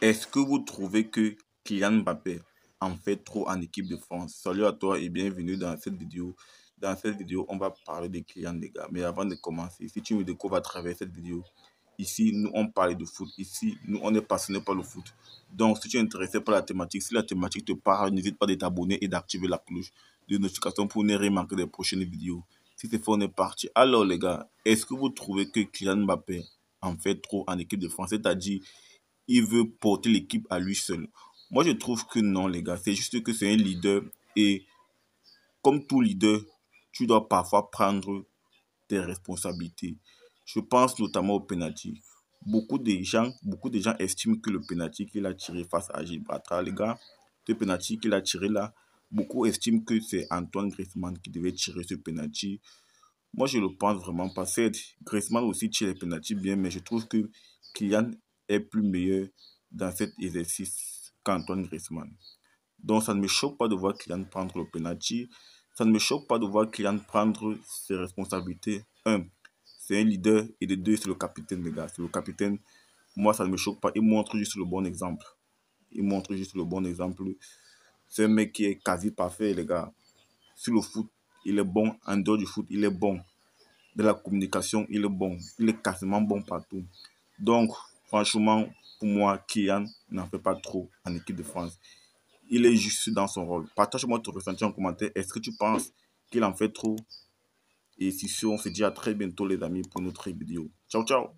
Est-ce que vous trouvez que Kylian Mbappé en fait trop en équipe de France Salut à toi et bienvenue dans cette vidéo. Dans cette vidéo, on va parler de Kylian, les gars. Mais avant de commencer, si tu me découvres à travers cette vidéo, ici, nous, on parle de foot. Ici, nous, on est passionné par le foot. Donc, si tu es intéressé par la thématique, si la thématique te parle, n'hésite pas à t'abonner et d'activer la cloche de notification pour ne rien manquer des prochaines vidéos. Si c'est fait, on est parti. Alors, les gars, est-ce que vous trouvez que Kylian Mbappé en fait trop en équipe de France C'est-à-dire, il veut porter l'équipe à lui seul. Moi, je trouve que non, les gars. C'est juste que c'est un leader. Et comme tout leader, tu dois parfois prendre tes responsabilités. Je pense notamment au penalty. Beaucoup de gens, beaucoup de gens estiment que le penalty qu'il a tiré face à Gibraltar, les gars, ce penalty qu'il a tiré là, beaucoup estiment que c'est Antoine Griezmann qui devait tirer ce penalty. Moi, je le pense vraiment pas. C'est Griezmann aussi tire les penalty bien, mais je trouve que Kylian est plus meilleur dans cet exercice qu'Antoine Griezmann. Donc ça ne me choque pas de voir Kylian prendre le penalty. Ça ne me choque pas de voir Kylian prendre ses responsabilités. Un, c'est un leader et de deux, c'est le capitaine, les gars. C'est le capitaine. Moi, ça ne me choque pas. Il montre juste le bon exemple. Il montre juste le bon exemple. C'est un mec qui est quasi parfait, les gars. Sur le foot, il est bon. En dehors du foot, il est bon. De la communication, il est bon. Il est quasiment bon partout. Donc, franchement, pour moi, Kian n'en fait pas trop en équipe de France. Il est juste dans son rôle. Partage-moi ton ressenti en commentaire. Est-ce que tu penses qu'il en fait trop Et si si, on se dit à très bientôt, les amis, pour notre vidéo. Ciao, ciao